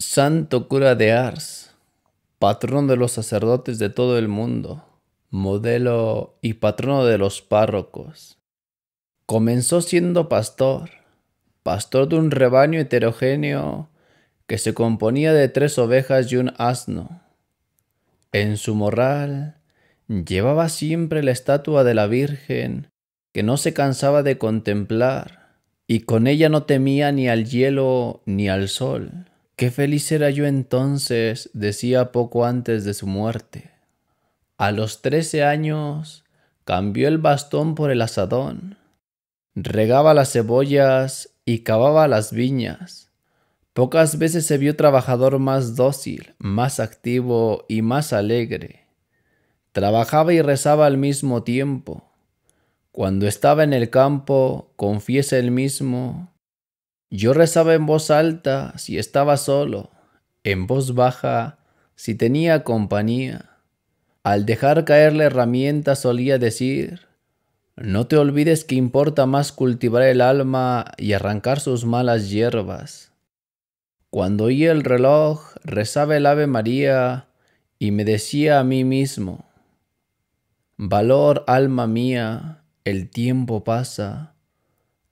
Santo cura de Ars, patrón de los sacerdotes de todo el mundo, modelo y patrono de los párrocos. Comenzó siendo pastor, pastor de un rebaño heterogéneo que se componía de tres ovejas y un asno. En su morral llevaba siempre la estatua de la Virgen que no se cansaba de contemplar, y con ella no temía ni al hielo ni al sol. Qué feliz era yo entonces, decía poco antes de su muerte. A los trece años cambió el bastón por el asadón, regaba las cebollas y cavaba las viñas. Pocas veces se vio trabajador más dócil, más activo y más alegre. Trabajaba y rezaba al mismo tiempo. Cuando estaba en el campo, confiesa él mismo, yo rezaba en voz alta si estaba solo, en voz baja si tenía compañía. Al dejar caer la herramienta solía decir, no te olvides que importa más cultivar el alma y arrancar sus malas hierbas. Cuando oía el reloj, rezaba el Ave María y me decía a mí mismo, Valor, alma mía, el tiempo pasa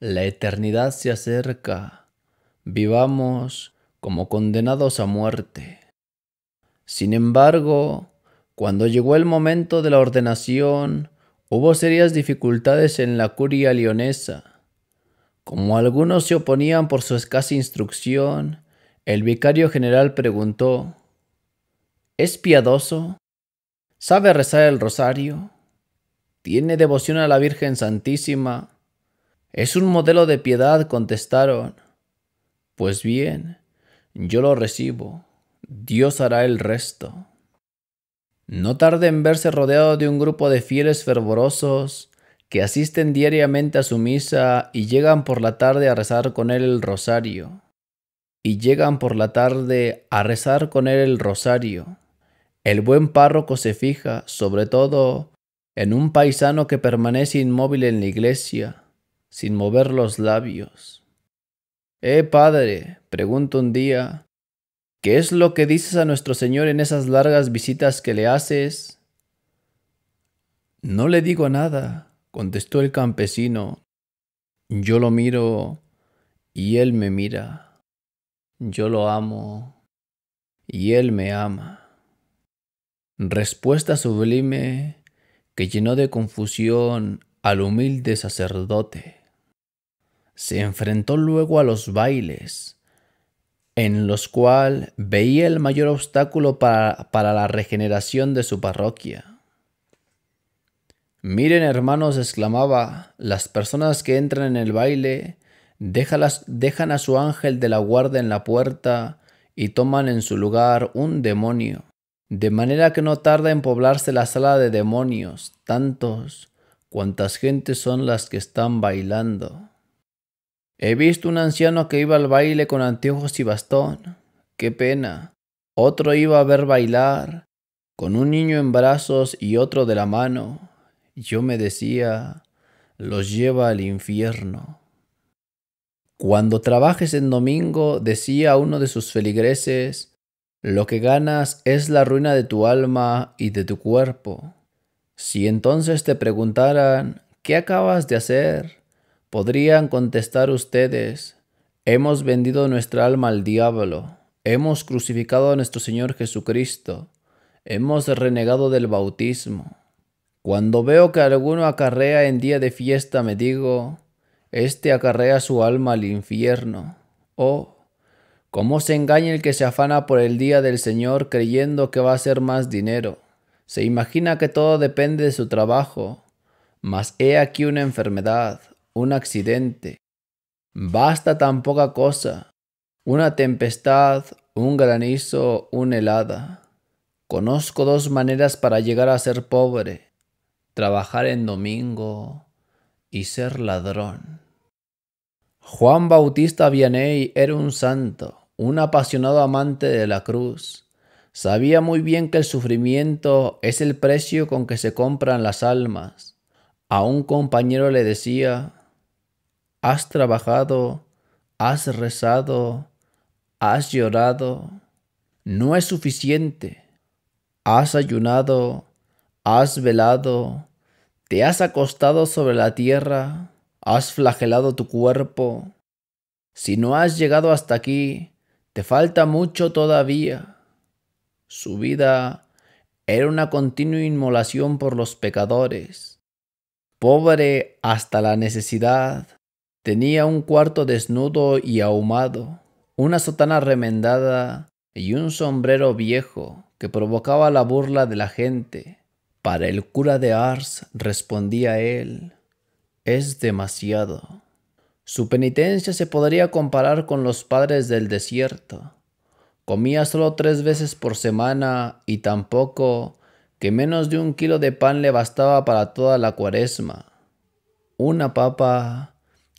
la eternidad se acerca. Vivamos como condenados a muerte. Sin embargo, cuando llegó el momento de la ordenación, hubo serias dificultades en la curia leonesa. Como algunos se oponían por su escasa instrucción, el vicario general preguntó, ¿Es piadoso? ¿Sabe rezar el rosario? ¿Tiene devoción a la Virgen Santísima? Es un modelo de piedad, contestaron. Pues bien, yo lo recibo. Dios hará el resto. No tarde en verse rodeado de un grupo de fieles fervorosos que asisten diariamente a su misa y llegan por la tarde a rezar con él el rosario. Y llegan por la tarde a rezar con él el rosario. El buen párroco se fija, sobre todo, en un paisano que permanece inmóvil en la iglesia, sin mover los labios. Eh, padre, pregunto un día, ¿qué es lo que dices a nuestro Señor en esas largas visitas que le haces? No le digo nada, contestó el campesino. Yo lo miro y él me mira. Yo lo amo y él me ama. Respuesta sublime que llenó de confusión al humilde sacerdote se enfrentó luego a los bailes, en los cuales veía el mayor obstáculo para, la regeneración de su parroquia. Miren, hermanos, exclamaba, las personas que entran en el baile dejan a su ángel de la guarda en la puerta y toman en su lugar un demonio, de manera que no tarda en poblarse la sala de demonios, tantos cuantas gentes son las que están bailando. He visto un anciano que iba al baile con anteojos y bastón. Qué pena. Otro iba a ver bailar, con un niño en brazos y otro de la mano. Yo me decía, los lleva al infierno. Cuando trabajes en domingo, decía uno de sus feligreses, lo que ganas es la ruina de tu alma y de tu cuerpo. Si entonces te preguntaran, ¿qué acabas de hacer? Podrían contestar ustedes, hemos vendido nuestra alma al diablo, hemos crucificado a nuestro Señor Jesucristo, hemos renegado del bautismo. Cuando veo que alguno acarrea en día de fiesta, me digo, este acarrea su alma al infierno. Oh, cómo se engaña el que se afana por el día del Señor creyendo que va a ser más dinero. Se imagina que todo depende de su trabajo, mas he aquí una enfermedad, un accidente. Basta tan poca cosa, una tempestad, un granizo, una helada. Conozco dos maneras para llegar a ser pobre, trabajar en domingo y ser ladrón. Juan Bautista Vianney era un santo, un apasionado amante de la cruz. Sabía muy bien que el sufrimiento es el precio con que se compran las almas. A un compañero le decía, has trabajado, has rezado, has llorado, no es suficiente. Has ayunado, has velado, te has acostado sobre la tierra, has flagelado tu cuerpo. Si no has llegado hasta aquí, te falta mucho todavía. Su vida era una continua inmolación por los pecadores, pobre hasta la necesidad, Tenía un cuarto desnudo y ahumado, una sotana remendada y un sombrero viejo que provocaba la burla de la gente. Para el cura de Ars respondía él, es demasiado. Su penitencia se podría comparar con los padres del desierto. Comía solo tres veces por semana y tampoco que menos de un kilo de pan le bastaba para toda la cuaresma. Una papa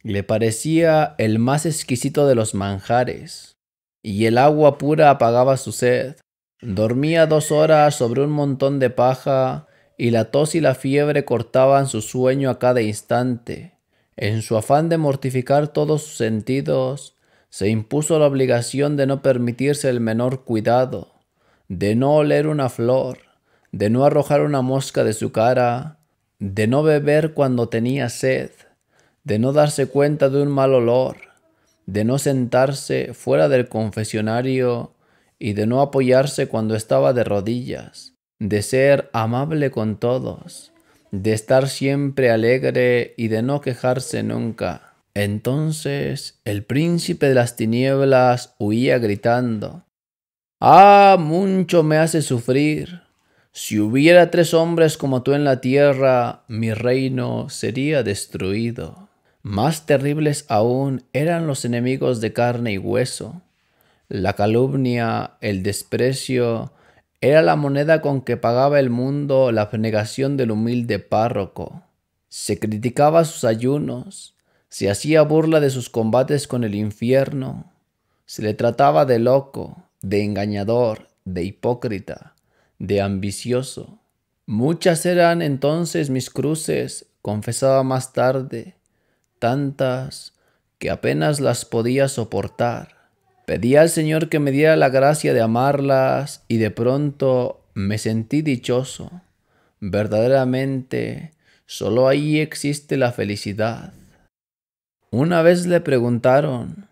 le parecía el más exquisito de los manjares, y el agua pura apagaba su sed. Dormía dos horas sobre un montón de paja, y la tos y la fiebre cortaban su sueño a cada instante. En su afán de mortificar todos sus sentidos, se impuso la obligación de no permitirse el menor cuidado, de no oler una flor, de no arrojar una mosca de su cara, de no beber cuando tenía sed, de no darse cuenta de un mal olor, de no sentarse fuera del confesionario y de no apoyarse cuando estaba de rodillas, de ser amable con todos, de estar siempre alegre y de no quejarse nunca. Entonces el príncipe de las tinieblas huía gritando, Ah, mucho me hace sufrir. Si hubiera tres hombres como tú en la tierra, mi reino sería destruido. Más terribles aún eran los enemigos de carne y hueso. La calumnia, el desprecio, era la moneda con que pagaba el mundo la abnegación del humilde párroco. Se criticaba sus ayunos, se hacía burla de sus combates con el infierno, se le trataba de loco, de engañador, de hipócrita, de ambicioso. Muchas eran entonces mis cruces, confesaba más tarde, tantas que apenas las podía soportar. Pedí al Señor que me diera la gracia de amarlas y de pronto me sentí dichoso. Verdaderamente, solo ahí existe la felicidad. Una vez le preguntaron,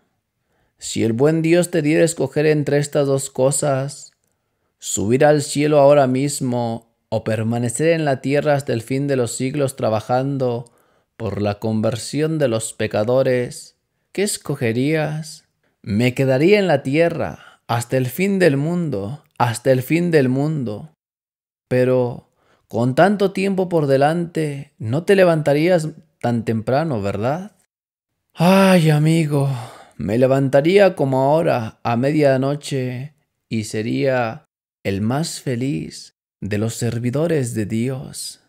si el buen Dios te diera escoger entre estas dos cosas, subir al cielo ahora mismo o permanecer en la tierra hasta el fin de los siglos trabajando por la conversión de los pecadores, ¿qué escogerías? Me quedaría en la tierra hasta el fin del mundo, hasta el fin del mundo. Pero con tanto tiempo por delante, no te levantarías tan temprano, ¿verdad? Ay, amigo, me levantaría como ahora, a medianoche, y sería el más feliz de los servidores de Dios.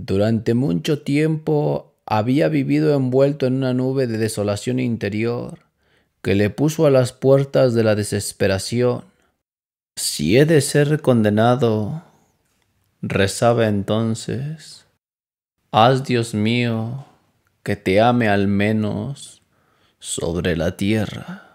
Durante mucho tiempo había vivido envuelto en una nube de desolación interior que le puso a las puertas de la desesperación. Si he de ser condenado, rezaba entonces, haz Dios mío que te ame al menos sobre la tierra.